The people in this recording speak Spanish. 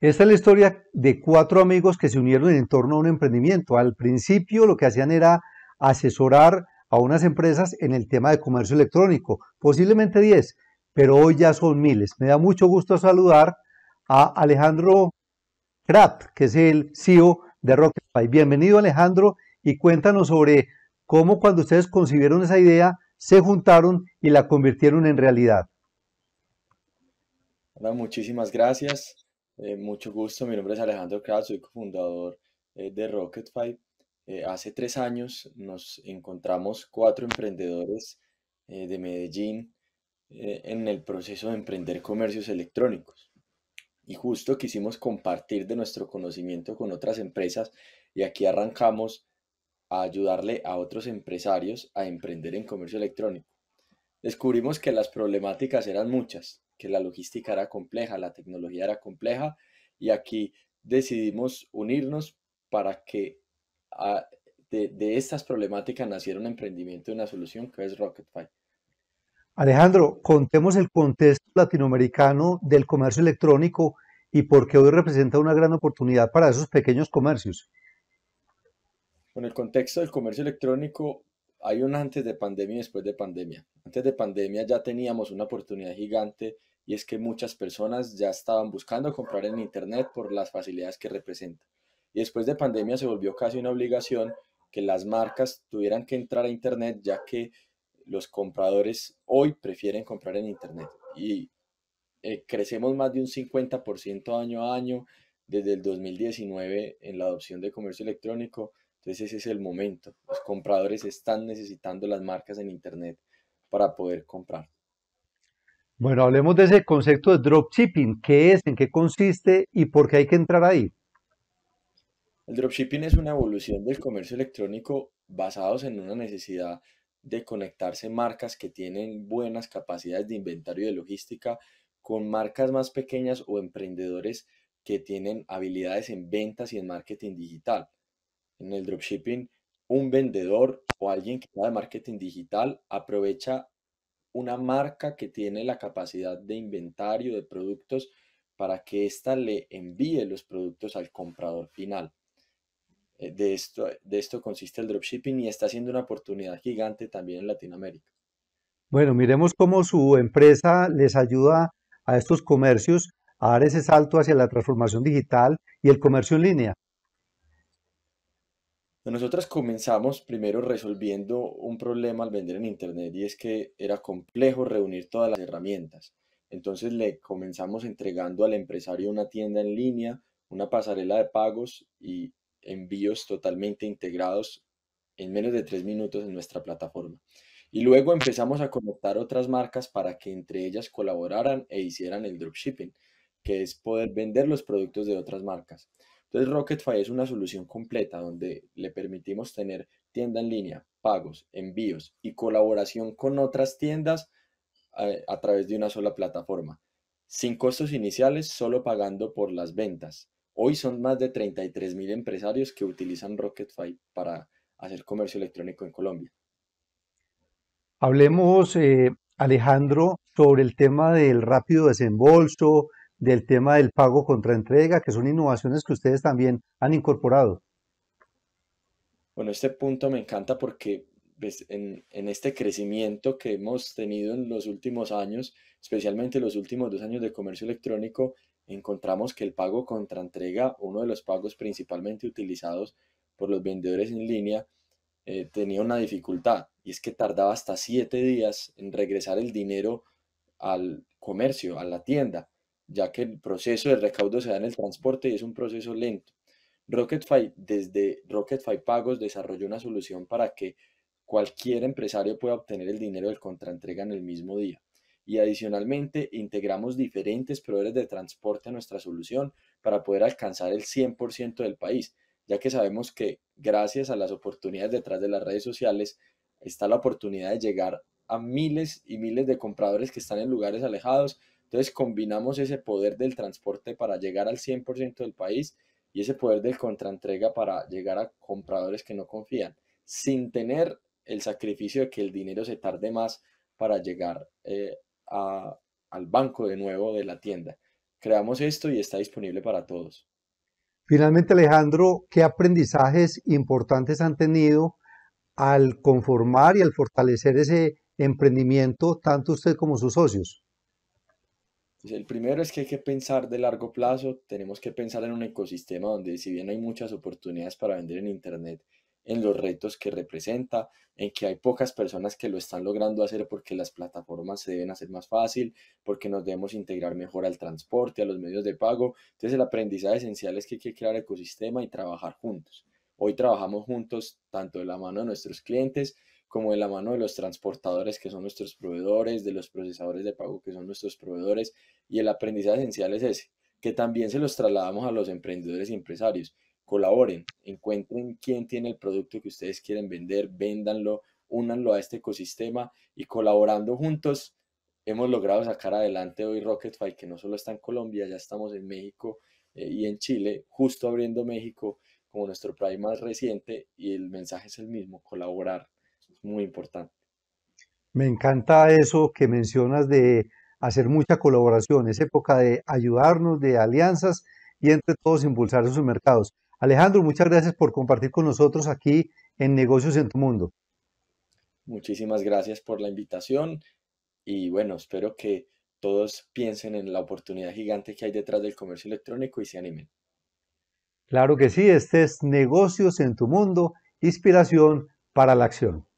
Esta es la historia de cuatro amigos que se unieron en torno a un emprendimiento. Al principio lo que hacían era asesorar a unas empresas en el tema de comercio electrónico, posiblemente 10, pero hoy ya son miles. Me da mucho gusto saludar a Alejandro Krat, que es el CEO de Rockify. Bienvenido Alejandro y cuéntanos sobre cómo cuando ustedes concibieron esa idea, se juntaron y la convirtieron en realidad. muchísimas gracias. Eh, mucho gusto, mi nombre es Alejandro Kraus, soy cofundador eh, de Rocketfy. Eh, hace tres años nos encontramos cuatro emprendedores de Medellín en el proceso de emprender comercios electrónicos. Y justo quisimos compartir de nuestro conocimiento con otras empresas y aquí arrancamos a ayudarle a otros empresarios a emprender en comercio electrónico. Descubrimos que las problemáticas eran muchas, que la logística era compleja, la tecnología era compleja y aquí decidimos unirnos para que ah, de, estas problemáticas naciera un emprendimiento y una solución que es Rocketfy. Alejandro, contemos el contexto latinoamericano del comercio electrónico y por qué hoy representa una gran oportunidad para esos pequeños comercios. Con el contexto del comercio electrónico hay un antes de pandemia y después de pandemia. Antes de pandemia ya teníamos una oportunidad gigante y es que muchas personas ya estaban buscando comprar en Internet por las facilidades que representa. Y después de pandemia se volvió casi una obligación que las marcas tuvieran que entrar a Internet ya que los compradores hoy prefieren comprar en Internet. Y eh, crecemos más de un 50% año a año desde el 2019 en la adopción de comercio electrónico entonces ese es el momento. Los compradores están necesitando las marcas en Internet para poder comprar. Bueno, hablemos de ese concepto de dropshipping. ¿Qué es? ¿En qué consiste? ¿Y por qué hay que entrar ahí? El dropshipping es una evolución del comercio electrónico basados en una necesidad de conectarse marcas que tienen buenas capacidades de inventario y de logística con marcas más pequeñas o emprendedores que tienen habilidades en ventas y en marketing digital en el dropshipping, un vendedor o alguien que está de marketing digital aprovecha una marca que tiene la capacidad de inventario de productos para que ésta le envíe los productos al comprador final. Eh, de esto, de esto consiste el dropshipping y está siendo una oportunidad gigante también en Latinoamérica. Bueno, miremos cómo su empresa les ayuda a estos comercios a dar ese salto hacia la transformación digital y el comercio en línea. Nosotras comenzamos primero resolviendo un problema al vender en Internet y es que era complejo reunir todas las herramientas. Entonces le comenzamos entregando al empresario una tienda en línea, una pasarela de pagos y envíos totalmente integrados en menos de tres minutos en nuestra plataforma. Y luego empezamos a conectar otras marcas para que entre ellas colaboraran e hicieran el dropshipping, que es poder vender los productos de otras marcas. Entonces Rocketfy es una solución completa donde le permitimos tener tienda en línea, pagos, envíos y colaboración con otras tiendas eh, a, través de una sola plataforma, sin costos iniciales, solo pagando por las ventas. Hoy son más de 33 mil empresarios que utilizan Rocketfy para hacer comercio electrónico en Colombia. Hablemos, eh, Alejandro, sobre el tema del rápido desembolso, del tema del pago contra entrega, que son innovaciones que ustedes también han incorporado. Bueno, este punto me encanta porque pues, en, este crecimiento que hemos tenido en los últimos años, especialmente los últimos dos años de comercio electrónico, encontramos que el pago contra entrega, uno de los pagos principalmente utilizados por los vendedores en línea, eh, tenía una dificultad y es que tardaba hasta siete días en regresar el dinero al comercio, a la tienda ya que el proceso de recaudo se da en el transporte y es un proceso lento. Rocketfy, desde Rocketfy Pagos, desarrolló una solución para que cualquier empresario pueda obtener el dinero del contraentrega en el mismo día. Y adicionalmente, integramos diferentes proveedores de transporte a nuestra solución para poder alcanzar el 100% del país, ya que sabemos que gracias a las oportunidades detrás de las redes sociales está la oportunidad de llegar a miles y miles de compradores que están en lugares alejados entonces combinamos ese poder del transporte para llegar al 100% del país y ese poder del contraentrega para llegar a compradores que no confían, sin tener el sacrificio de que el dinero se tarde más para llegar eh, al banco de nuevo de la tienda. Creamos esto y está disponible para todos. Finalmente, Alejandro, ¿qué aprendizajes importantes han tenido al conformar y al fortalecer ese emprendimiento, tanto usted como sus socios? el primero es que hay que pensar de largo plazo, tenemos que pensar en un ecosistema donde si bien hay muchas oportunidades para vender en Internet, en los retos que representa, en que hay pocas personas que lo están logrando hacer porque las plataformas se deben hacer más fácil, porque nos debemos integrar mejor al transporte, a los medios de pago. Entonces el aprendizaje esencial es que hay que crear ecosistema y trabajar juntos. Hoy trabajamos juntos tanto de la mano de nuestros clientes como de la mano de los transportadores que son nuestros proveedores, de los procesadores de pago que son nuestros proveedores, y el aprendizaje esencial es ese, que también se los trasladamos a los emprendedores y empresarios. Colaboren, encuentren quién tiene el producto que ustedes quieren vender, véndanlo, únanlo a este ecosistema y colaborando juntos hemos logrado sacar adelante hoy Rocketfy, que no solo está en Colombia, ya estamos en México eh, y en Chile, justo abriendo México como nuestro país más reciente y el mensaje es el mismo, colaborar muy importante. Me encanta eso que mencionas de hacer mucha colaboración, es época de ayudarnos, de alianzas y entre todos impulsar esos mercados. Alejandro, muchas gracias por compartir con nosotros aquí en Negocios en tu Mundo. Muchísimas gracias por la invitación y bueno, espero que todos piensen en la oportunidad gigante que hay detrás del comercio electrónico y se animen. Claro que sí, este es Negocios en tu Mundo, inspiración para la acción.